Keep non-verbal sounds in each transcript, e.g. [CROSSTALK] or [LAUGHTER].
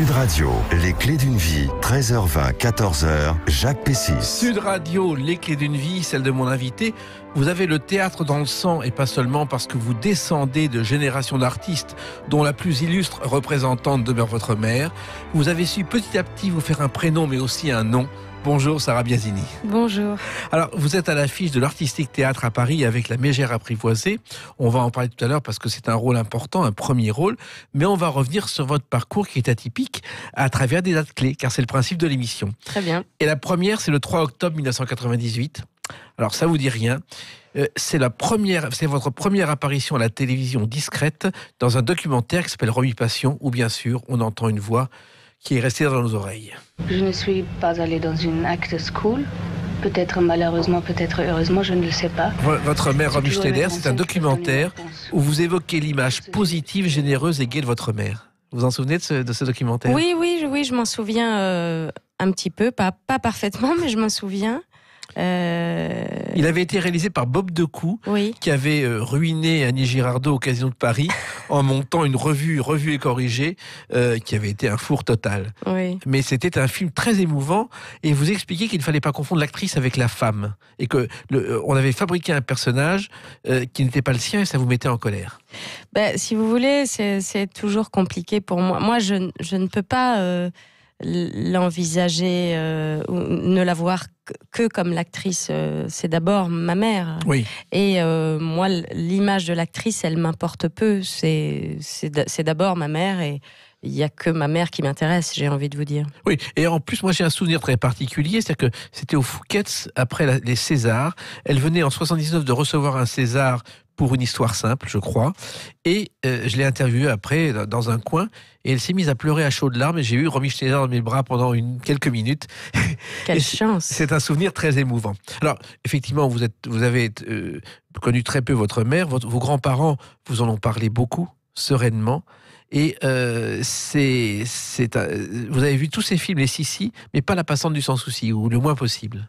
Sud Radio, les clés d'une vie, 13h20, 14h, Jacques Pessis. Sud Radio, les clés d'une vie, celle de mon invité. Vous avez le théâtre dans le sang et pas seulement parce que vous descendez de générations d'artistes dont la plus illustre représentante demeure votre mère. Vous avez su petit à petit vous faire un prénom mais aussi un nom Bonjour Sarah Biasini. Bonjour. Alors vous êtes à l'affiche de l'Artistique Théâtre à Paris avec La Mégère apprivoisée. On va en parler tout à l'heure parce que c'est un rôle important, un premier rôle. Mais on va revenir sur votre parcours qui est atypique à travers des dates clés, car c'est le principe de l'émission. Très bien. Et la première, c'est le 3 octobre 1998. Alors ça vous dit rien. Euh, c'est la première, c'est votre première apparition à la télévision discrète dans un documentaire qui s'appelle Remis Passion, où bien sûr on entend une voix qui est resté dans nos oreilles. Je ne suis pas allée dans une acte school. Peut-être malheureusement, peut-être heureusement, je ne le sais pas. Votre mère, Romy c'est un documentaire où vous évoquez l'image positive, généreuse et gaie de votre mère. Vous vous en souvenez de ce, documentaire Oui, oui, oui, je m'en souviens euh, un petit peu, pas parfaitement, [LAUGHS] mais je m'en souviens. Euh, Il avait été réalisé par Bob Decou, qui avait euh, ruiné Annie Girardot au Casino de Paris [LAUGHS] en montant une revue, revue et corrigée, euh, qui avait été un four total. Mais c'était un film très émouvant et vous expliquiez qu'il ne fallait pas confondre l'actrice avec la femme et que on avait fabriqué un personnage qui n'était pas le sien et ça vous mettait en colère. Ben, si vous voulez, c'est toujours compliqué pour moi. Moi, je ne peux pas l'envisager, euh, ne la voir que comme l'actrice, euh, c'est d'abord ma mère. Et euh, moi, l'image de l'actrice, elle m'importe peu. C'est d'abord ma mère et, il n'y a que ma mère qui m'intéresse, j'ai envie de vous dire. Oui, et en plus, moi j'ai un souvenir très particulier, c'est-à-dire que c'était au Fouquet's après les Césars. Elle venait en 79 de recevoir un César pour une histoire simple, je crois. Et euh, je l'ai interviewée après dans un coin et elle s'est mise à pleurer à chaudes larmes et j'ai eu Romy César dans mes bras pendant une, quelques minutes. [LAUGHS] Quelle chance C'est un souvenir très émouvant. Alors, effectivement, vous, êtes, vous avez euh, connu très peu votre mère, vos grands-parents vous en ont parlé beaucoup, sereinement. Et euh, c'est, vous avez vu tous ces films, les Sissi, mais pas La Passante du Sans Souci, ou le moins possible.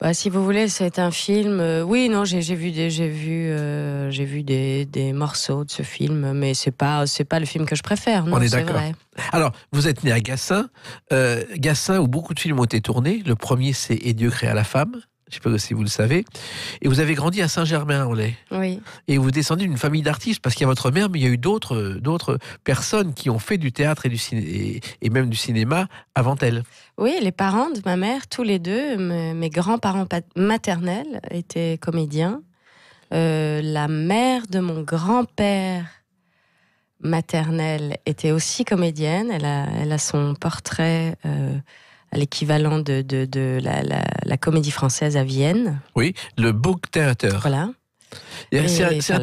Bah, si vous voulez, c'est un film. Euh, oui, non, j'ai, vu des, j'ai vu, euh, vu des, morceaux de ce film, mais c'est pas, pas le film que je préfère. On est d'accord. Alors, vous êtes né à Gassin, Gassin où beaucoup de films ont été tournés. Le premier, c'est Et Dieu à la femme je ne sais pas si vous le savez, et vous avez grandi à Saint-Germain-en-Laye. Oui. Et vous descendez d'une famille d'artistes, parce qu'il y a votre mère, mais il y a eu d'autres, euh, d'autres personnes qui ont fait du théâtre et, du ciné et même du cinéma avant elle. Oui, les parents de ma mère, tous les deux, mes grands-parents maternels étaient comédiens. Euh, la mère de mon grand-père maternel était aussi comédienne. Elle a, elle a son portrait. Euh, l'équivalent de, de, de la, la, comédie française à Vienne. Oui, le Book Theater. Voilà. C'est un,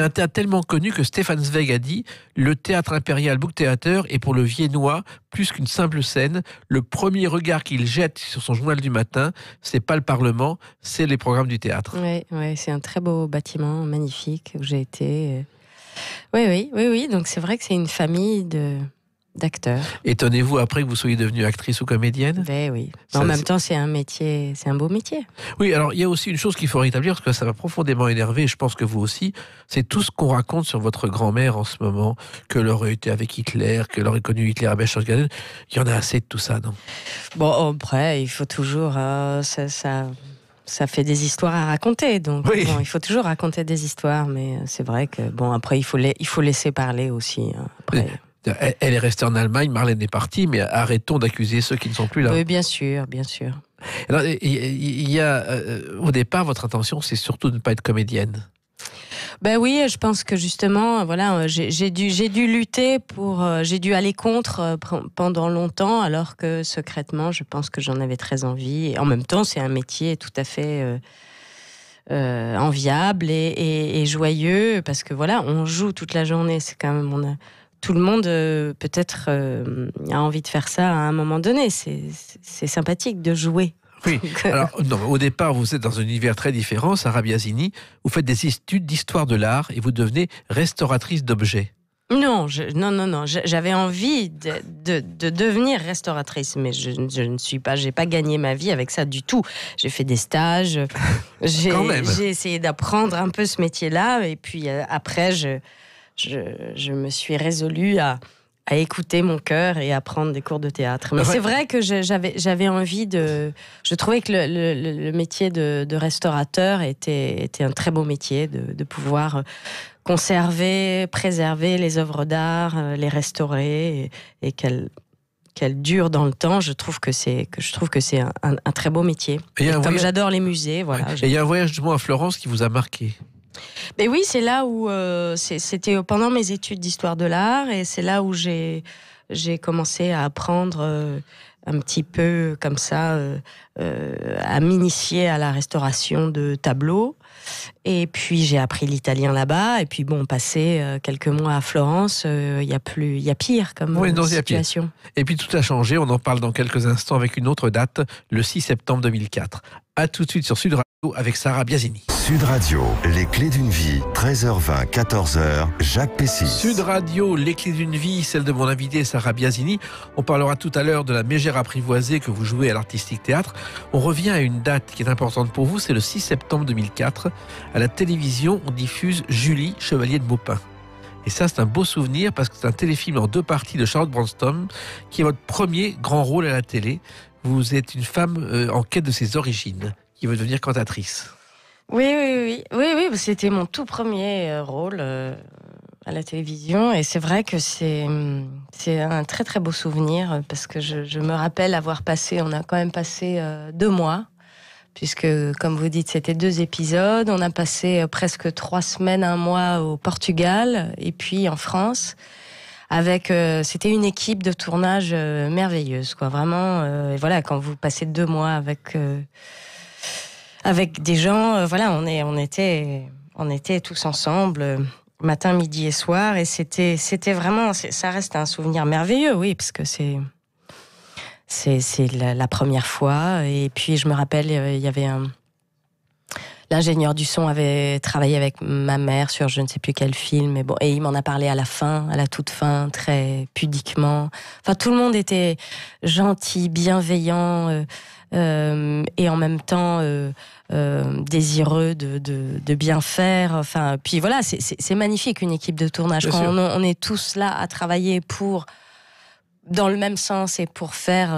un, théâtre tellement connu que Stefan Zweig a dit Le théâtre impérial Book Theater est pour le Viennois plus qu'une simple scène. Le premier regard qu'il jette sur son journal du matin, c'est pas le Parlement, c'est les programmes du théâtre. Oui, c'est un très beau bâtiment, magnifique, où j'ai été. Oui, oui, oui, oui. Donc c'est vrai que c'est une famille de, d'acteur. Étonnez-vous après que vous soyez devenue actrice ou comédienne Ben oui. en même temps, c'est un métier, c'est un beau métier. Oui, alors il y a aussi une chose qu'il faut rétablir, parce que ça m'a profondément énervé, et je pense que vous aussi, c'est tout ce qu'on raconte sur votre grand-mère en ce moment, que l'aurait été avec Hitler, que l'aurait connu Hitler à Berchtesgaden. Il y en a assez de tout ça, non Bon, après, il faut toujours... Euh, ça... ça fait des histoires à raconter. Donc, il faut toujours raconter des histoires, mais c'est vrai que bon, après, il faut, il faut laisser parler aussi. Hein, après. Elle est restée en Allemagne, Marlène est partie, mais arrêtons d'accuser ceux qui ne sont plus là. Oui, bien sûr, bien sûr. Alors, il y a, euh, au départ, votre intention, c'est surtout de ne pas être comédienne. Ben oui, je pense que justement, voilà, j'ai dû, dû lutter pour, euh, j'ai dû aller contre euh, pendant longtemps, alors que secrètement, je pense que j'en avais très envie. Et en même temps, c'est un métier tout à fait enviable et, joyeux, parce que voilà, on joue toute la journée. C'est quand même, on tout le monde euh, peut-être euh, a envie de faire ça à un moment donné. C'est sympathique de jouer. Oui. Euh, au départ, vous êtes dans un univers très différent, Sarah Vous faites des études d'histoire de l'art et vous devenez restauratrice d'objets. Non, non, non, non. J'avais envie de, devenir restauratrice, mais je, je ne suis pas. J'ai pas gagné ma vie avec ça du tout. J'ai fait des stages. [LAUGHS] j'ai essayé d'apprendre un peu ce métier-là, et puis après, je, je, me suis résolue à, écouter mon cœur et à prendre des cours de théâtre. Mais c'est vrai que j'avais, envie de... Je trouvais que le, métier de, restaurateur était, un très beau métier, de, pouvoir conserver, préserver les œuvres d'art, euh, les restaurer, et, qu'elles durent dans le temps, je trouve que c'est que je trouve que c'est un, très beau métier. comme j'adore les musées, voilà. Et il y a un voyage mois à Florence qui vous a marqué. Mais ben oui, c'est là où euh, c'était pendant mes études d'histoire de l'art et c'est là où j'ai j'ai commencé à apprendre euh, un petit peu comme ça euh, à m'initier à la restauration de tableaux. Et puis j'ai appris l'italien là-bas. Et puis bon, passé quelques mois à Florence, il y a plus, il y a pire comme situation. Et puis tout a changé. On en parle dans quelques instants avec une autre date, le 6 septembre 2004. A tout de suite sur Sud Radio avec Sarah Biasini. Sud Radio, les clés d'une vie, 13h20, 14h, Jacques Pessis. Sud Radio, les clés d'une vie, celle de mon invité Sarah Biasini. On parlera tout à l'heure de la mégère apprivoisée que vous jouez à l'Artistique Théâtre. On revient à une date qui est importante pour vous, c'est le 6 septembre 2004. À la télévision, on diffuse Julie, Chevalier de Maupin. Et ça, c'est un beau souvenir parce que c'est un téléfilm en deux parties de Charlotte Branston qui est votre premier grand rôle à la télé vous êtes une femme euh, en quête de ses origines, qui veut devenir cantatrice. Oui, oui, oui, oui, oui c'était mon tout premier euh, rôle euh, à la télévision et c'est vrai que c'est hum, c'est un très très beau souvenir parce que je, je, me rappelle avoir passé, on a quand même passé deux mois puisque comme vous dites c'était deux épisodes, on a passé presque trois semaines, un mois au Portugal et puis en France avec euh, c'était une équipe de tournage euh, merveilleuse quoi vraiment euh, et voilà quand vous passez deux mois avec avec des gens voilà on est on était on était tous ensemble matin midi et soir et c'était c'était vraiment ça reste un souvenir merveilleux oui parce que c'est c'est la, première fois et puis je me rappelle il y avait un l'ingénieur du son avait travaillé avec ma mère sur je ne sais plus quel film, mais bon, et il m'en a parlé à la fin, à la toute fin, très pudiquement. Enfin, tout le monde était gentil, bienveillant. Euh, euh, et en même temps euh, désireux de, bien faire. Enfin, puis voilà, c'est magnifique une équipe de tournage. Quand on, on, est tous là à travailler pour dans le même sens et pour faire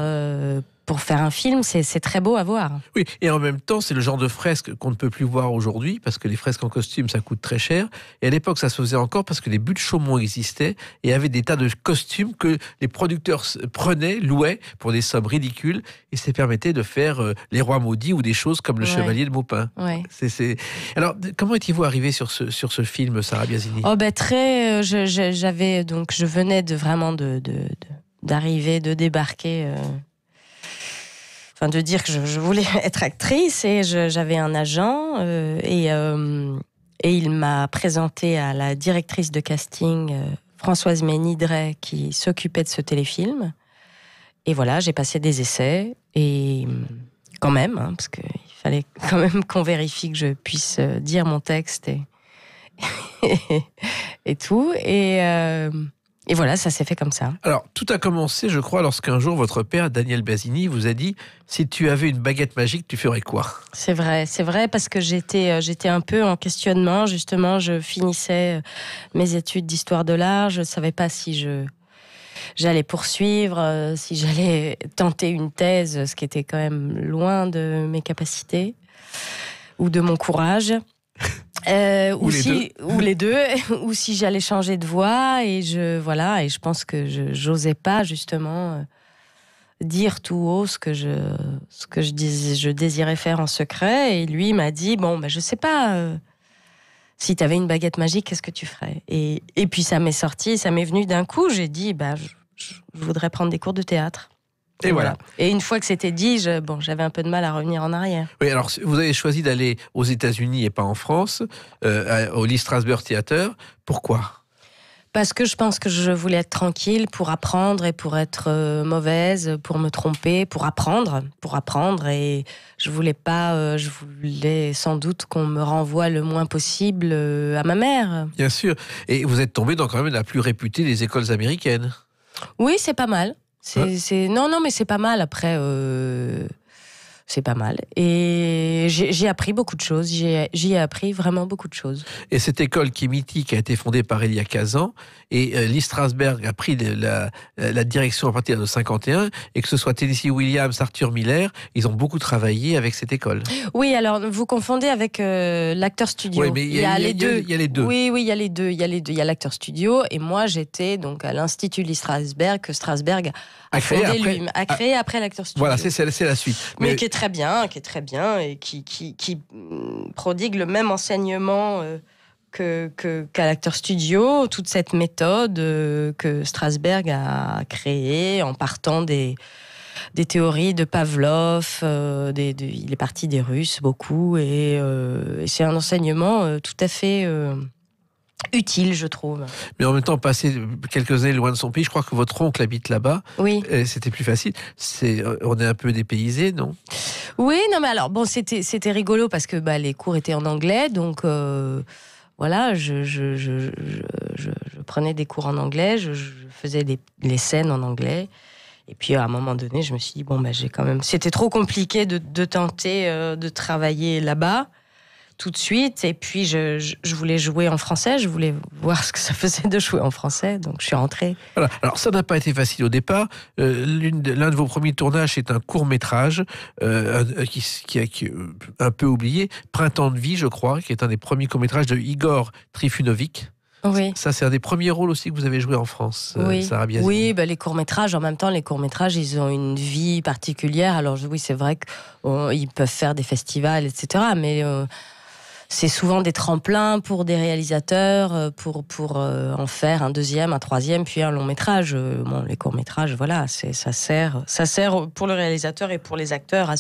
pour faire un film, c'est très beau à voir. Oui, et en même temps, c'est le genre de fresque qu'on ne peut plus voir aujourd'hui parce que les fresques en costume, ça coûte très cher. Et à l'époque, ça se faisait encore parce que les buts de Chaumont existaient et avaient des tas de costumes que les producteurs prenaient, louaient pour des sommes ridicules et ça permettait de faire euh, les rois maudits ou des choses comme le chevalier de Maupin. C'est Alors, comment étiez-vous arrivé sur ce, film, Sarah Biasini Oh, ben très. Euh, j'avais donc, je venais de vraiment d'arriver, de, débarquer. Euh, de dire que je, voulais [LAUGHS] être actrice et j'avais un agent euh, et, euh, et il m'a présenté à la directrice de casting euh, Françoise Ménidret qui s'occupait de ce téléfilm. Et voilà, j'ai passé des essais et quand même, hein, parce qu'il fallait [LAUGHS] quand même qu'on vérifie que je puisse dire mon texte et, [LAUGHS] et tout. Et et voilà, ça s'est fait comme ça. Alors, tout a commencé, je crois, lorsqu'un jour votre père, Daniel Basini, vous a dit si tu avais une baguette magique, tu ferais quoi C'est vrai, c'est vrai, parce que euh, j'étais, un peu en questionnement, justement. Je finissais euh, mes études d'histoire de l'art, je ne savais pas si J'allais poursuivre, euh, si j'allais tenter une thèse, ce qui était quand même loin de mes capacités ou de mon courage. Euh, [LAUGHS] ou, les deux, [LAUGHS] ou si j'allais changer de voix et je voilà et je pense que je j'osais pas justement euh, dire tout haut ce que je ce que je je désirais faire en secret et lui m'a dit bon ben je sais pas euh, si tu avais une baguette magique qu'est-ce que tu ferais et, et puis ça m'est sorti ça m'est venu d'un coup j'ai dit bah je voudrais prendre des cours de théâtre et voilà. Et une fois que c'était dit, bon, j'avais un peu de mal à revenir en arrière. Oui, alors vous avez choisi d'aller aux États-Unis et pas en France, euh, au Lee strasbourg Theater. Pourquoi parce que je pense que je voulais être tranquille pour apprendre et pour être euh, mauvaise, pour me tromper, pour apprendre, pour apprendre et je voulais pas, euh, je voulais sans doute qu'on me renvoie le moins possible à ma mère. Bien sûr. Et vous êtes tombée dans quand même la plus réputée des écoles américaines. Oui, c'est pas mal. C'est, hein c'est non, non, mais c'est pas mal après. Euh c'est pas mal. Et j'ai appris beaucoup de choses, j'y ai appris vraiment beaucoup de choses. Et cette école qui est mythique a été fondée par Elia Kazan et euh, Lee Strasberg a pris la, direction à partir de 51, et que ce soit Tennessee Williams, Arthur Miller, ils ont beaucoup travaillé avec cette école. Oui, alors vous confondez avec euh, l'acteur studio. il y, a les deux. Il y a les deux. Oui, oui, il y a les deux. Il y a les deux. Il y l'acteur studio, et moi j'étais donc à l'Institut Lee Strasberg que Strasberg a, créé, après, créé après l'acteur studio. Voilà, c'est la suite. Mais, mais qui est très bien, qui est très bien et qui, qui, mm, prodigue le même enseignement euh, que, qu'à l'acteur studio, toute cette méthode euh, que Strasberg a créée en partant des, des théories de Pavlov, euh, des, il est parti des Russes beaucoup, et, c'est un enseignement tout à fait utile, je trouve. Mais en même temps, passer quelques années loin de son pays, je crois que votre oncle habite là-bas. Oui. C'était plus facile. C'est, euh, on est un peu dépaysé, non Oui, non, mais alors bon, c'était c'était rigolo parce que bah, les cours étaient en anglais, donc. Euh, voilà, je, je, je, prenais des cours en anglais, je, faisais des, les scènes en anglais. Et puis à un moment donné, je me suis dit, bon, bah, j'ai quand même. C'était trop compliqué de, tenter euh, de travailler là-bas tout de suite. Et puis, je, je, voulais jouer en français. Je voulais voir ce que ça faisait de jouer en français. Donc, je suis rentrée. Alors, ça n'a pas été facile au départ. Euh, L'un de vos premiers tournages est un court métrage euh, euh, qui, qui, euh, un peu oublié, Printemps de vie, je crois, qui est un des premiers courts métrages de Igor Trifunovic. Oui. Ça, c'est un des premiers rôles aussi que vous avez joué en France, oui. Sarah Biazzi. Oui, bah, les courts-métrages, en même temps, les courts-métrages, ils ont une vie particulière. Alors, oui, c'est vrai qu'ils peuvent faire des festivals, etc. Mais c'est souvent des tremplins pour des réalisateurs, euh, pour, pour euh, en faire un deuxième, un troisième, puis un long métrage. Euh, bon, les courts métrages, voilà, ça sert, ça sert pour le réalisateur et pour les acteurs à,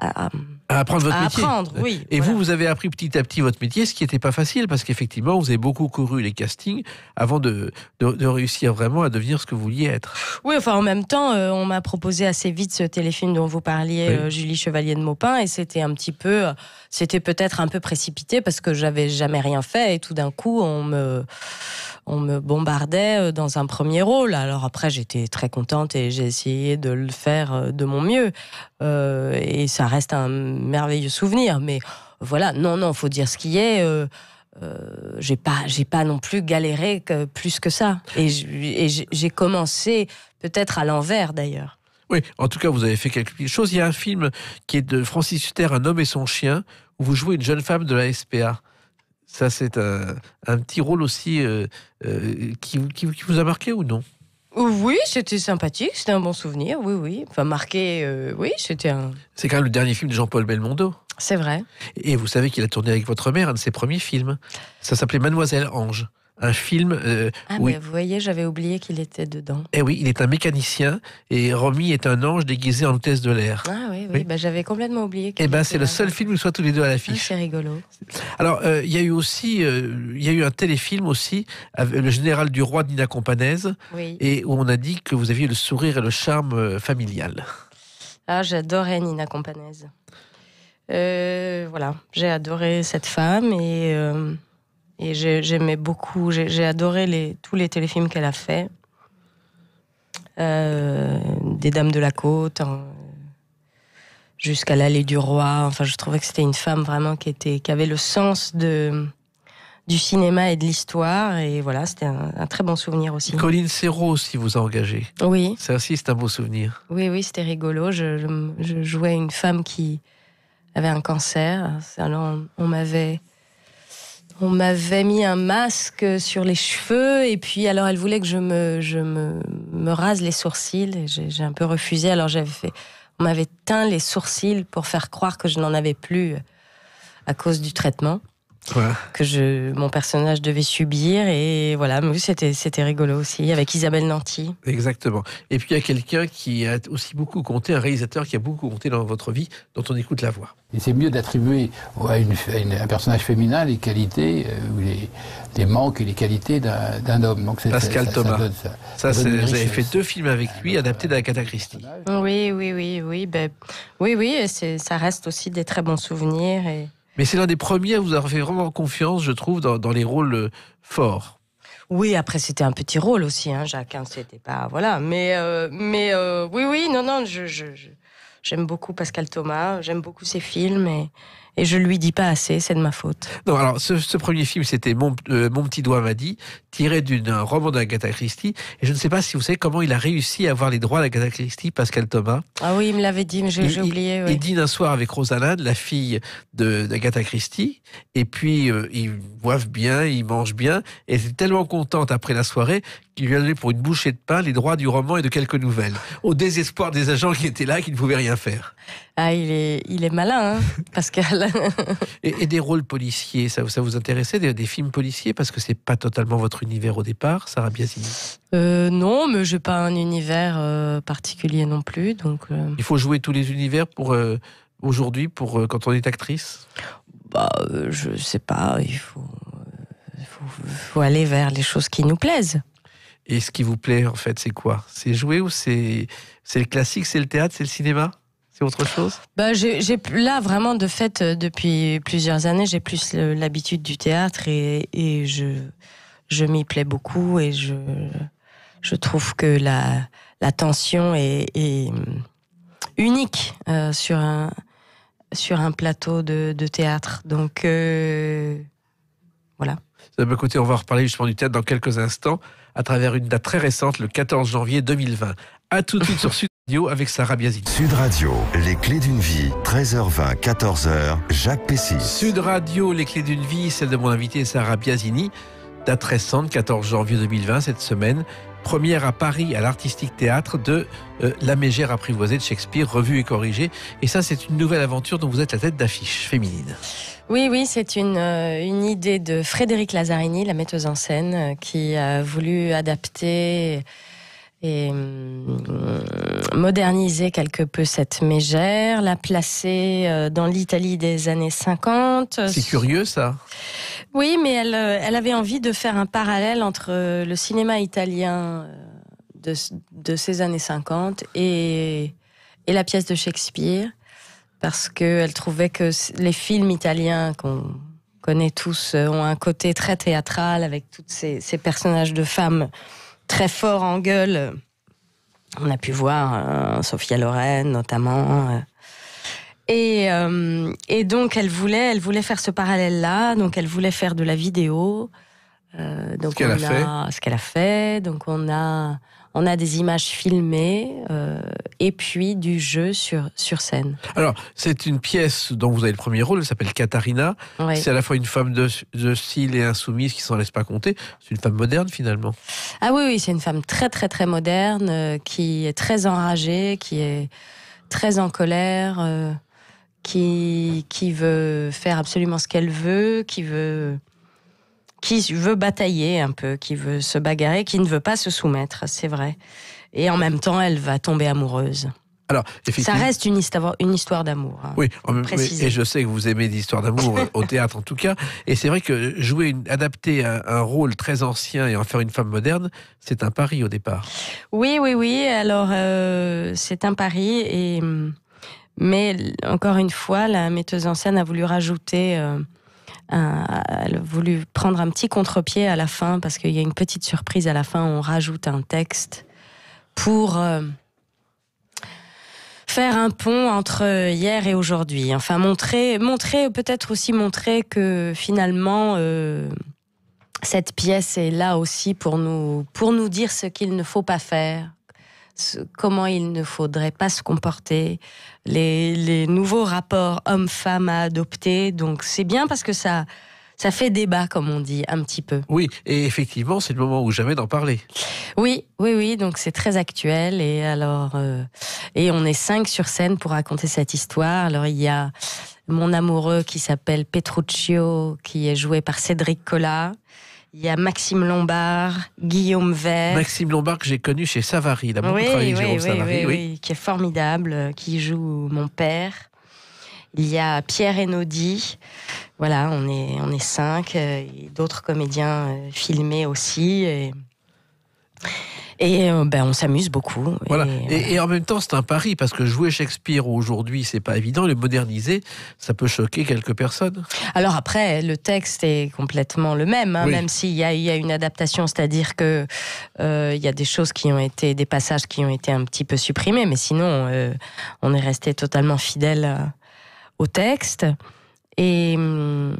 à, apprendre votre métier. oui, et vous, vous avez appris petit à petit votre métier, ce qui n'était pas facile parce qu'effectivement, vous avez beaucoup couru les castings avant de, réussir vraiment à devenir ce que vous vouliez être. Oui, enfin, en même temps, euh, on m'a proposé assez vite ce téléfilm dont vous parliez, euh, Julie Chevalier de Maupin, et c'était un petit peu, euh, c'était peut-être un peu précipité parce que j'avais jamais rien fait et tout d'un coup, on me on me bombardait dans un premier rôle. Alors après, j'étais très contente et j'ai essayé de le faire de mon mieux. et ça reste un merveilleux souvenir. Mais voilà, non, non, faut dire ce qui est. Euh, euh, j'ai pas, j'ai pas non plus galéré plus que ça. Et j'ai commencé peut-être à l'envers d'ailleurs. Oui, en tout cas, vous avez fait quelque chose. Il y a un film qui est de Francis Hutter, Un homme et son chien, où vous jouez une jeune femme de la SPA. Ça, c'est un, petit rôle aussi euh, euh, qui vous a marqué ou non oui, c'était sympathique, c'était un bon souvenir, oui, oui. Enfin, marqué, euh, oui, c'était un. C'est quand même le dernier film de Jean-Paul Belmondo. C'est vrai. Et vous savez qu'il a tourné avec votre mère un de ses premiers films. Ça s'appelait Mademoiselle Ange un film. Euh, ah, mais vous voyez, j'avais oublié qu'il était dedans. Eh oui, il est un mécanicien et Romy est un ange déguisé en hôtesse de l'air. Ah oui, oui, bah, j'avais complètement oublié. Eh ben, c'est le seul film où ils soient tous les deux à ah, l'affiche. c'est rigolo. Alors, euh, il y a eu aussi, euh, il y a eu un téléfilm aussi, avec le général du roi de Nina Companèse, et où on a dit que vous aviez le sourire et le charme familial. Ah, j'adorais Nina Euh, voilà, j'ai adoré cette femme et et j'aimais beaucoup, j'ai adoré les, tous les téléfilms qu'elle a fait. Euh, des Dames de la Côte, hein, jusqu'à l'Allée du Roi. Enfin, je trouvais que c'était une femme vraiment qui, était, qui avait le sens de, du cinéma et de l'histoire. Et voilà, c'était un, très bon souvenir aussi. Colline Serrault aussi vous a engagé. Oui. C'est aussi, c'est un beau souvenir. Oui, oui, c'était rigolo. Je, jouais une femme qui avait un cancer. Alors, on m'avait on m'avait mis un masque sur les cheveux et puis alors elle voulait que je me, rase les sourcils j'ai un peu refusé. Alors on m'avait teint les sourcils pour faire croire que je n'en avais plus à cause du traitement que mon personnage devait subir. Et voilà, c'était, c'était rigolo aussi, avec Isabelle Nanty. Exactement. Et puis il y a quelqu'un qui a aussi beaucoup compté, un réalisateur qui a beaucoup compté dans votre vie, dont on écoute la voix. Et c'est mieux d'attribuer à, un personnage féminin les qualités, euh, ou les, manques et les qualités d'un, homme. Donc Pascal Thomas. Ça, vous avez fait deux films avec lui, euh, adaptés d'Agatha Christie. Oui, oui, oui, oui. Ben, oui, oui, ça reste aussi des très bons souvenirs. Et mais c'est l'un des premiers à vous avoir fait vraiment confiance, je trouve, dans, les rôles euh, forts. Oui, après c'était un petit rôle aussi, hein, Jacques. Hein, c'était pas voilà, mais euh, mais euh, oui, oui, non, non, je, j'aime beaucoup Pascal Thomas, j'aime beaucoup ses films et, et je lui dis pas assez, c'est de ma faute. Non, alors ce, premier film, c'était euh, mon, petit doigt m'a dit, tiré d'un euh, roman d'Agatha Christie, et je ne sais pas si vous savez comment il a réussi à avoir les droits d'Agatha Christie, Pascal Thomas. Ah oui, il me l'avait dit, mais j'ai oublié. Il, oui. dîne un soir avec Rosalind, la fille d'Agatha Christie, et puis il euh, ils boivent bien, ils mangent bien, et c'est tellement contente après la soirée qu'il lui a donné pour une bouchée de pain les droits du roman et de quelques nouvelles. Au désespoir des agents qui étaient là, qui ne pouvaient rien faire. Ah, il est, il est malin, hein, [LAUGHS] Pascal parce [LAUGHS] et, des rôles policiers, ça, ça vous intéressait des, films policiers Parce que c'est pas totalement votre univers au départ, Sarah Biasini euh, Non, mais j'ai pas un univers euh, particulier non plus. Donc, euh. Il faut jouer tous les univers pour. Euh, aujourd'hui, pour quand on est actrice bah, Je sais pas, il faut, faut aller vers les choses qui nous plaisent. Et ce qui vous plaît, en fait, c'est quoi C'est jouer ou c'est le classique, c'est le théâtre, c'est le cinéma c'est autre chose bah, j'ai, Là, vraiment, de fait, euh, depuis plusieurs années, j'ai plus l'habitude du théâtre et, je, je m'y plais beaucoup et je, je trouve que la, la tension est, mm, unique euh, sur, un, sur un plateau de, théâtre. Donc, euh, voilà. Écoutez, on va reparler justement du théâtre dans quelques instants à travers une date très récente, le 14 janvier 2020. À tout de suite sur Sud. [LAUGHS] avec Sarah Biasini. Sud Radio, les clés d'une vie, 13h20, 14h, Jacques Pessis. Sud Radio, les clés d'une vie, celle de mon invité Sarah Biazini, date récente, 14 janvier 2020, cette semaine, première à Paris, à l'Artistique Théâtre de euh, La Mégère apprivoisée de Shakespeare, revue et corrigée. Et ça, c'est une nouvelle aventure dont vous êtes la tête d'affiche féminine. Oui, oui, c'est une, euh, une, idée de Frédéric Lazzarini, la metteuse en scène, euh, qui a voulu adapter et euh, moderniser quelque peu cette mégère, la placer euh, dans l'Italie des années 50. C'est curieux ça. Oui, mais euh, elle, avait envie de faire un parallèle entre le cinéma italien de, ces années 50 et, la pièce de Shakespeare, parce qu'elle trouvait que les films italiens qu'on connaît tous ont un côté très théâtral avec tous ces personnages de femmes très fort en gueule. On a pu voir euh, Sophia Loren notamment. Euh. Euh, et, donc elle voulait, elle voulait faire ce parallèle-là. Donc elle voulait faire de la vidéo. donc ce qu'elle a, fait. Ce qu'elle a fait. Donc on a, on a des images filmées euh, et puis du jeu sur, sur scène. Alors, c'est une pièce dont vous avez le premier rôle, elle s'appelle Katharina. C'est à la fois une femme de, de style et insoumise qui s'en laisse pas compter. C'est une femme moderne finalement. Ah oui, oui, c'est une femme très très très moderne, euh, qui est très enragée, qui est très en colère. Euh, qui, qui veut faire absolument ce qu'elle veut, qui veut qui veut batailler un peu, qui veut se bagarrer, qui ne veut pas se soumettre, c'est vrai. Et en même temps, elle va tomber amoureuse. Alors, Ça reste une histoire, une histoire d'amour. Hein, oui, et je sais que vous aimez l'histoire d'amour euh, au théâtre en tout cas. Et c'est vrai que jouer, adapter un, rôle très ancien et en faire une femme moderne, c'est un pari au départ. Oui, oui, oui. Alors, euh, c'est un pari. Et, mais encore une fois, la metteuse en scène a voulu rajouter. Euh, euh, elle a voulu prendre un petit contre-pied à la fin parce qu'il y a une petite surprise à la fin. On rajoute un texte pour euh, faire un pont entre hier et aujourd'hui. Enfin, montrer, montrer peut-être aussi montrer que finalement euh, cette pièce est là aussi pour nous dire ce qu'il ne faut pas faire, comment il ne faudrait pas se comporter, les, nouveaux rapports homme-femme à adopter. Donc c'est bien parce que ça, ça fait débat, comme on dit, un petit peu. Oui, et effectivement, c'est le moment ou jamais d'en parler. Oui, oui, oui, donc c'est très actuel. Et alors, euh, et on est cinq sur scène pour raconter cette histoire. Alors, il y a mon amoureux qui s'appelle Petruccio, qui est joué par Cédric Collat. Il y a Maxime Lombard, Guillaume Vert. Maxime Lombard que j'ai connu chez Savary, d'abord Savary, oui, qui est formidable, euh, qui joue mon père. Il y a Pierre Enaudi. voilà, on est, on est cinq, euh, et d'autres comédiens euh, filmés aussi. Et... Et euh, ben, on s'amuse beaucoup. Voilà. Et, en même temps, c'est un pari parce que jouer Shakespeare aujourd'hui, c'est pas évident. Le moderniser, ça peut choquer quelques personnes. Alors après, le texte est complètement le même, hein, même s'il y, y, a une adaptation, c'est-à-dire que euh, il y a des choses qui ont été, des passages qui ont été un petit peu supprimés, mais sinon, euh, on est resté totalement fidèle au texte. Et hum,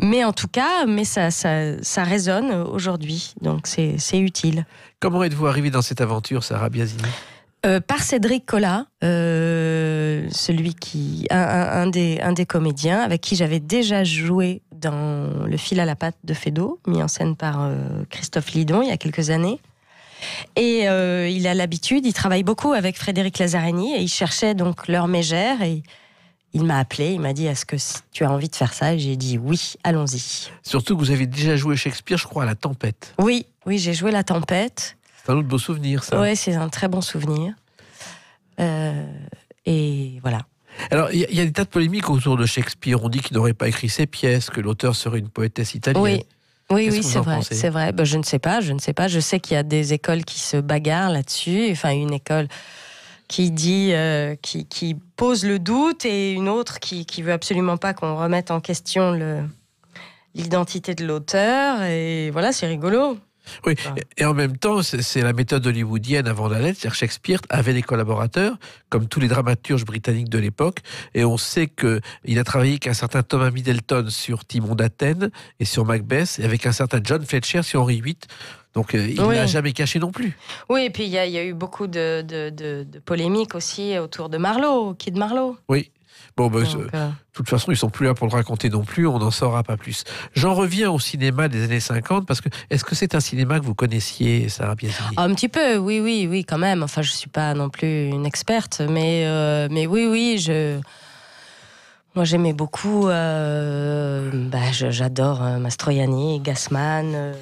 mais en tout cas, mais ça, ça, ça résonne aujourd'hui, donc c'est utile. Comment êtes-vous arrivé dans cette aventure, Sarah Biasini euh, par Cédric Collat, euh, celui qui, un, des, un des comédiens avec qui j'avais déjà joué dans Le fil à la patte de Fédo, mis en scène par euh, Christophe Lidon il y a quelques années. Et il a l'habitude, il travaille beaucoup avec Frédéric Lazareni et il cherchait donc leur mégère et il m'a appelé, il m'a dit Est-ce que tu as envie de faire ça J'ai dit Oui, allons-y. Surtout que vous avez déjà joué Shakespeare, je crois, à La Tempête. Oui, oui, j'ai joué La Tempête. C'est un autre beau souvenir, ça. Oui, c'est un très bon souvenir. Euh, et voilà. Alors, il y, a des tas de polémiques autour de Shakespeare. On dit qu'il n'aurait pas écrit ses pièces, que l'auteur serait une poétesse italienne. Oui. Oui, c'est vrai, c'est vrai. Ben, je ne sais pas, je ne sais pas. Je sais qu'il y a des écoles qui se bagarrent là-dessus. Enfin, une école qui dit, euh, qui, pose le doute, et une autre qui, ne veut absolument pas qu'on remette en question l'identité de l'auteur. Et voilà, c'est rigolo. Oui, et en même temps, c'est la méthode hollywoodienne avant la lettre. Shakespeare avait des collaborateurs, comme tous les dramaturges britanniques de l'époque, et on sait qu'il a travaillé avec un certain Thomas Middleton sur Timon d'Athènes et sur Macbeth, et avec un certain John Fletcher sur Henri VIII. Donc euh, il n'a jamais caché non plus. Oui, et puis il y, a eu beaucoup de, de polémiques aussi autour de Marlowe, Kid Marlowe. Oui, Bon, bah, euh, euh, de toute façon, ils sont plus là pour le raconter non plus, on n'en saura pas plus. J'en reviens au cinéma des années 50, parce que est-ce que c'est un cinéma que vous connaissiez, Sarah Un petit peu, oui, oui, oui, quand même. Enfin, je ne suis pas non plus une experte, mais, euh, mais oui, oui, je. Moi, j'aimais beaucoup. Bah, j'adore Mastroianni, Gassman.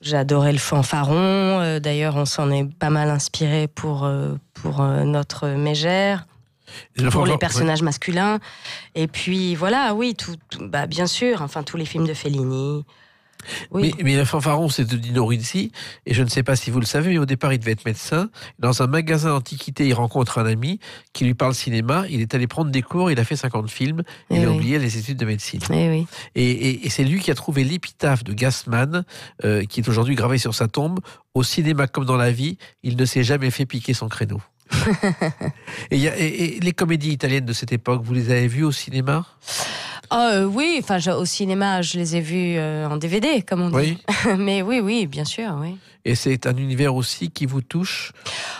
J'adorais le fanfaron. D'ailleurs, on s'en est pas mal inspiré pour, pour notre mégère pour les personnages masculins. Et puis voilà, oui, tout, bah, bien sûr, enfin tous les films de Fellini. Oui. Mais, mais, le fanfaron, c'est de Dino Rinzi, et je ne sais pas si vous le savez, mais au départ, il devait être médecin. Dans un magasin d'antiquité, il rencontre un ami qui lui parle cinéma. Il est allé prendre des cours, il a fait 50 films, eh il a oublié les études de médecine. Eh et, c'est lui qui a trouvé l'épitaphe de Gassman, euh, qui est aujourd'hui gravée sur sa tombe. Au cinéma comme dans la vie, il ne s'est jamais fait piquer son créneau et, les comédies italiennes de cette époque, vous les avez vues au cinéma ah, euh, oui, enfin au cinéma, je les ai vues euh, en DVD, comme on dit. [LAUGHS] Mais oui, oui, bien sûr, oui. Et c'est un univers aussi qui vous touche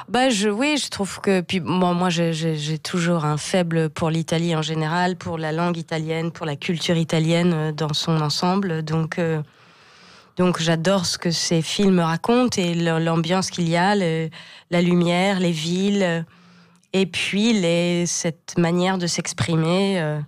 bah je, Oui, je trouve que. Puis moi, j'ai toujours un faible pour l'Italie en général, pour la langue italienne, pour la culture italienne euh, dans son ensemble. Donc, donc j'adore ce que ces films racontent et l'ambiance qu'il y a, la lumière, les villes, euh, et puis les, cette manière de s'exprimer euh,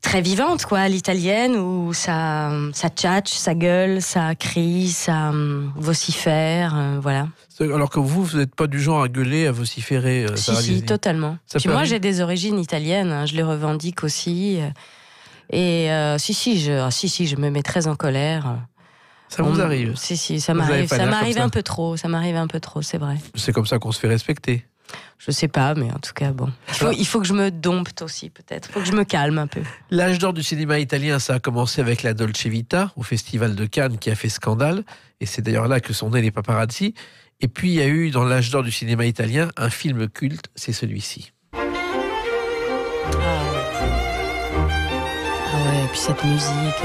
très vivante, quoi, l'italienne, où ça, ça tchatche, ça gueule, ça crie, ça euh, vocifère, voilà. Alors que vous, vous n'êtes pas du genre à gueuler, à vociférer. si, si, totalement. Puis moi, j'ai des origines italiennes, hein, je les revendique aussi. Et euh, si, si je, ah, si, si, je me mets très en colère. Ça vous arrive Si, si, ça m'arrive. Ça m'arrive un peu trop, ça m'arrive un peu trop, c'est vrai. C'est comme ça qu'on se fait respecter. Je sais pas, mais en tout cas, bon. Il faut, que je me dompte aussi, peut-être. Il faut que je me calme un peu. L'âge d'or du cinéma italien, ça a commencé avec la Dolce Vita, au Festival de Cannes, qui a fait scandale. Et c'est d'ailleurs là que sont nés les paparazzi. Et puis, il y a eu, dans l'âge d'or du cinéma italien, un film culte, c'est celui-ci. cette musique.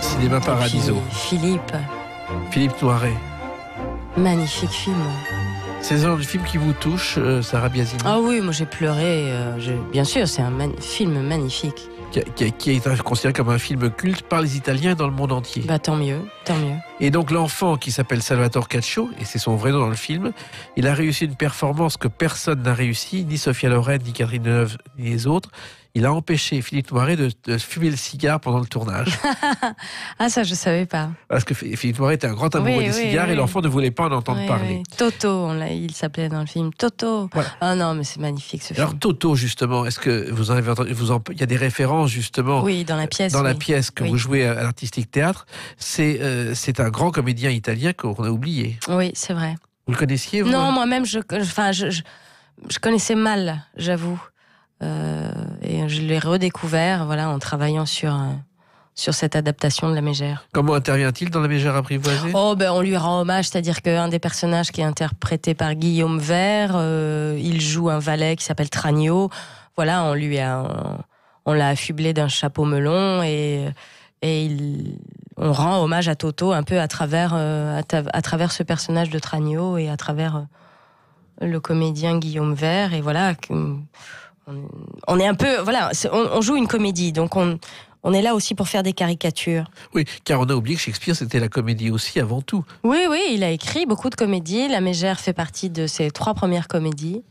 Cinéma Paradiso. Philippe. Philippe Noiret. Magnifique film. C'est genre de film qui vous touche, euh, Sarah Biazini Ah oui, moi j'ai pleuré. Euh, bien sûr, c'est un film magnifique. Qui, qui, est considéré comme un film culte par les Italiens dans le monde entier. Bah tant mieux, tant mieux. Et donc l'enfant qui s'appelle Salvatore Caccio, et c'est son vrai nom dans le film, il a réussi une performance que personne n'a réussi, ni Sophia Loren, ni Catherine Deneuve, ni les autres il a empêché Philippe Noiret de, fumer le cigare pendant le tournage. [LAUGHS] ah, ça, je savais pas. Parce que Philippe Noiret était un grand amoureux des cigares et l'enfant ne voulait pas en entendre parler. Toto, il s'appelait dans le film. Toto. Ah non, mais c'est magnifique ce film. Alors, Toto, justement, est-ce que vous en avez entendu Il y a des références, justement. Oui, dans la pièce. Dans la pièce que vous jouez à l'Artistique Théâtre. C'est euh, c'est un grand comédien italien qu'on a oublié. Oui, c'est vrai. Vous le connaissiez Non, moi-même, je, je, je connaissais mal, j'avoue. Euh, et je l'ai redécouvert voilà, en travaillant sur euh, sur cette adaptation de la mégère. Comment intervient-il dans la mégère apprivoisée Oh ben on lui rend hommage, c'est-à-dire qu'un des personnages qui est interprété par Guillaume Vert, euh, il joue un valet qui s'appelle Tragno. Voilà, on lui a, on, l'a affublé d'un chapeau melon et et il, on rend hommage à Toto un peu à travers à, travers ce personnage de Tragno et à travers le comédien Guillaume Vert et voilà on est un peu, voilà, on, joue une comédie, donc on, est là aussi pour faire des caricatures. Oui, car on a oublié que Shakespeare, c'était la comédie aussi avant tout. Oui, oui, il a écrit beaucoup de comédies. La Mégère fait partie de ses trois premières comédies.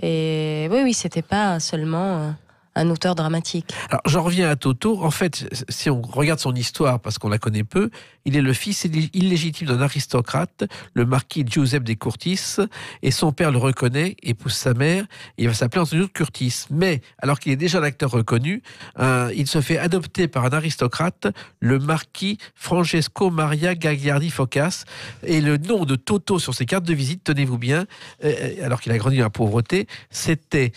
Et oui, oui, c'était pas seulement euh, un auteur dramatique. Alors j'en reviens à Toto. En fait, si on regarde son histoire, parce qu'on la connaît peu, il est le fils illégitime d'un aristocrate, le marquis Giuseppe des Curtis, et son père le reconnaît, épouse sa mère, il va s'appeler Antonio Curtis. Mais alors qu'il est déjà un acteur reconnu, euh, il se fait adopter par un aristocrate, le marquis Francesco Maria Gagliardi Focas, et le nom de Toto sur ses cartes de visite, tenez-vous bien, euh, euh, alors qu'il a grandi dans la pauvreté, c'était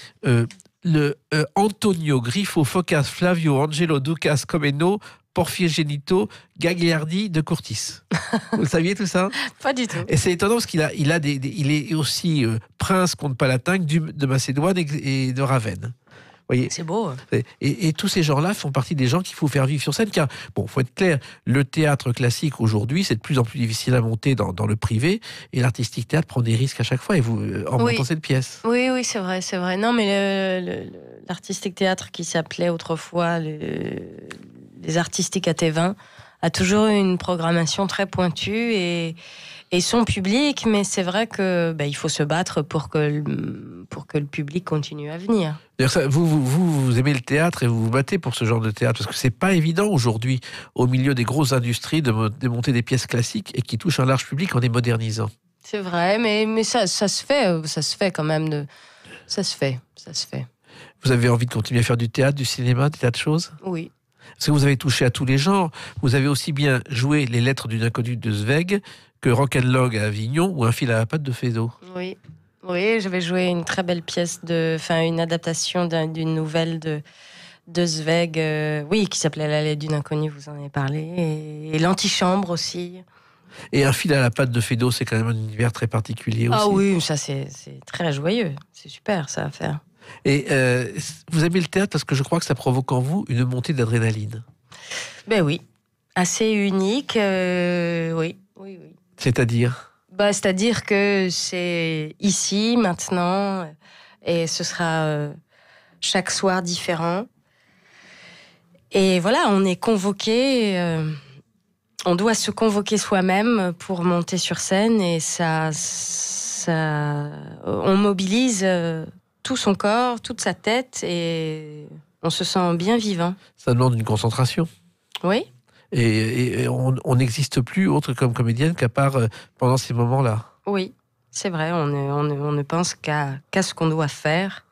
le euh, Antonio Grifo, Focas, Flavio, Angelo, Ducas, Comeno, Porfier Genito, Gagliardi de Curtis. [LAUGHS] Vous le saviez tout ça Pas du tout. Et c'est étonnant parce qu'il a, il a des, il est aussi euh, prince, comte palatin de Macédoine et de Ravenne. C'est beau. Hein. Et, tous ces gens-là font partie des gens qu'il faut faire vivre sur scène, car, bon, faut être clair, le théâtre classique aujourd'hui, c'est de plus en plus difficile à monter dans, le privé, et l'artistique théâtre prend des risques à chaque fois, et vous, euh, en montant cette pièce. Oui, oui, c'est vrai, c'est vrai. Non, mais l'artistique théâtre qui s'appelait autrefois le, les artistiques à 20 a toujours eu une programmation très pointue et et son public, mais c'est vrai que bah, il faut se battre pour que le, pour que le public continue à venir. vous, vous, vous, aimez le théâtre et vous vous battez pour ce genre de théâtre parce que c'est pas évident aujourd'hui au milieu des grosses industries de, monter des pièces classiques et qui touchent un large public en les modernisant. C'est vrai, mais, mais ça, ça se fait, euh, ça se fait quand même de, ça se fait, ça se fait. Vous avez envie de continuer à faire du théâtre, du cinéma, des tas de choses Oui. Parce que vous avez touché à tous les genres. Vous avez aussi bien joué Les Lettres d'une inconnue de Zweig que Rock'n'Log à Avignon ou Un fil à la patte de Phédo. Oui. Oui, j'avais joué une très belle pièce de, enfin, une adaptation d'une nouvelle de, de Zweig, euh, oui, qui s'appelait L'allée d'une inconnue, vous en avez parlé, et, l'antichambre aussi. Et un fil à la patte de Fédo, c'est quand même un univers très particulier ah aussi. Ah oui, ça c'est très joyeux, c'est super ça à faire. Et euh, vous aimez le théâtre parce que je crois que ça provoque en vous une montée d'adrénaline. Ben oui, assez unique, euh, oui, oui, oui. C'est-à-dire bah, C'est-à-dire que c'est ici, maintenant, et ce sera euh, chaque soir différent. Et voilà, on est convoqué, euh, on doit se convoquer soi-même pour monter sur scène et ça, ça, on mobilise euh, tout son corps, toute sa tête et on se sent bien vivant. Ça demande une concentration. Oui et, on n'existe plus autre comme comédienne qu'à part euh, pendant ces moments-là. Oui, c'est vrai, on ne, pense qu'à ce qu'on doit faire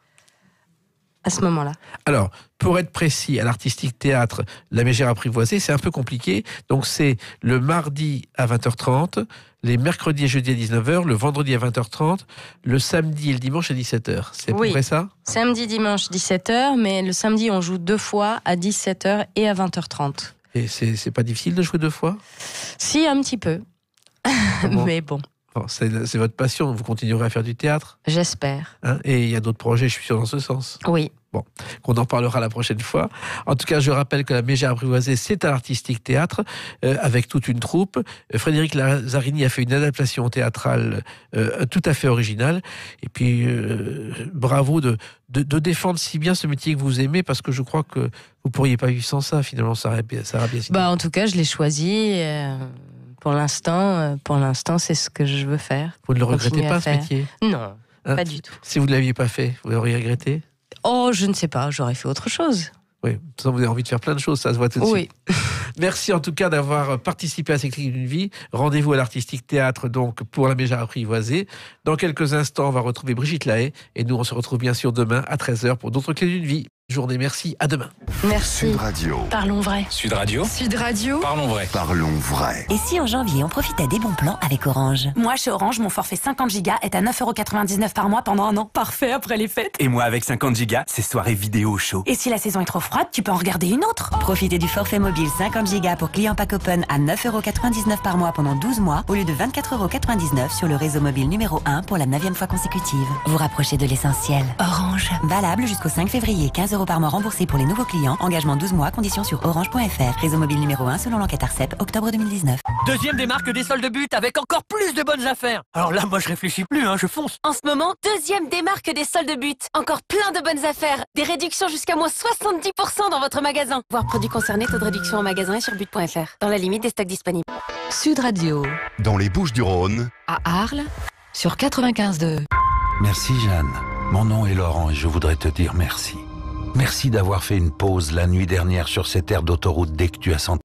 à ce moment-là. Alors, pour être précis, à l'artistique théâtre, la mégère apprivoisée, c'est un peu compliqué. Donc, c'est le mardi à 20h30, les mercredis et jeudis à 19h, le vendredi à 20h30, le samedi et le dimanche à 17h. C'est à oui. ça Samedi, dimanche, 17h, mais le samedi, on joue deux fois à 17h et à 20h30. Et c'est pas difficile de jouer deux fois Si, un petit peu. [LAUGHS] Mais bon. c'est votre passion, vous continuerez à faire du théâtre J'espère. Hein et il y a d'autres projets, je suis sûr, dans ce sens. Oui, Bon, qu'on en parlera la prochaine fois. En tout cas, je rappelle que la Mégère apprivoisée, c'est un artistique théâtre euh, avec toute une troupe. Euh, Frédéric Lazzarini a fait une adaptation théâtrale euh, tout à fait originale. Et puis, bravo de, de, défendre si bien ce métier que vous aimez, parce que je crois que vous ne pourriez pas vivre sans ça, finalement, ça Sarah, bien Bah, en tout cas, je l'ai choisi. Pour l'instant, pour l'instant, c'est ce que je veux faire. Vous ne le regrettez pas, ce métier Non, hein pas du tout. Si vous ne l'aviez pas fait, vous l'auriez regretté Oh, je ne sais pas, j'aurais fait autre chose. Oui, vous avez envie de faire plein de choses, ça se voit tout de oui. [LAUGHS] Merci en tout cas d'avoir euh, participé à ces clés d'une vie. Rendez-vous à l'Artistique Théâtre donc pour la Méjara apprivoisée. Dans quelques instants, on va retrouver Brigitte Lahaye et nous on se retrouve bien sûr demain à 13h pour d'autres Clés d'une vie journée. Merci, à demain. Merci. Sud Radio. Parlons vrai. Sud Radio. Sud Radio. Parlons vrai. Parlons vrai. Et si en janvier on profitait des bons plans avec Orange Moi chez Orange, mon forfait 50 Go est à 9,99€ par mois pendant un an. Parfait après les fêtes. Et moi avec 50 gigas, c'est soirée vidéo chaud. Et si la saison est trop froide, tu peux en regarder une autre. Profitez du forfait mobile 50 Go pour clients pack open à 9,99€ par mois pendant 12 mois au lieu de 24,99€ sur le réseau mobile numéro 1 pour la 9 fois consécutive. Vous rapprochez de l'essentiel. Orange. Valable jusqu'au 5 février, 15 par pour les nouveaux clients. Engagement 12 mois, conditions sur orange.fr. Réseau mobile numéro 1 selon l'enquête ARCEP, octobre 2019. Deuxième démarque des soldes but avec encore plus de bonnes affaires. Alors là, moi je réfléchis plus, hein, je fonce. En ce moment, deuxième démarque des soldes but. Encore plein de bonnes affaires. Des réductions jusqu'à moins 70% dans votre magasin. Voir produits concernés, taux de réduction en magasin et sur but.fr. Dans la limite des stocks disponibles. Sud Radio. Dans les Bouches du Rhône. À Arles, sur 95.2. Merci Jeanne. Mon nom est Laurent et je voudrais te dire merci. Merci d'avoir fait une pause la nuit dernière sur cette aire d'autoroute dès que tu as senti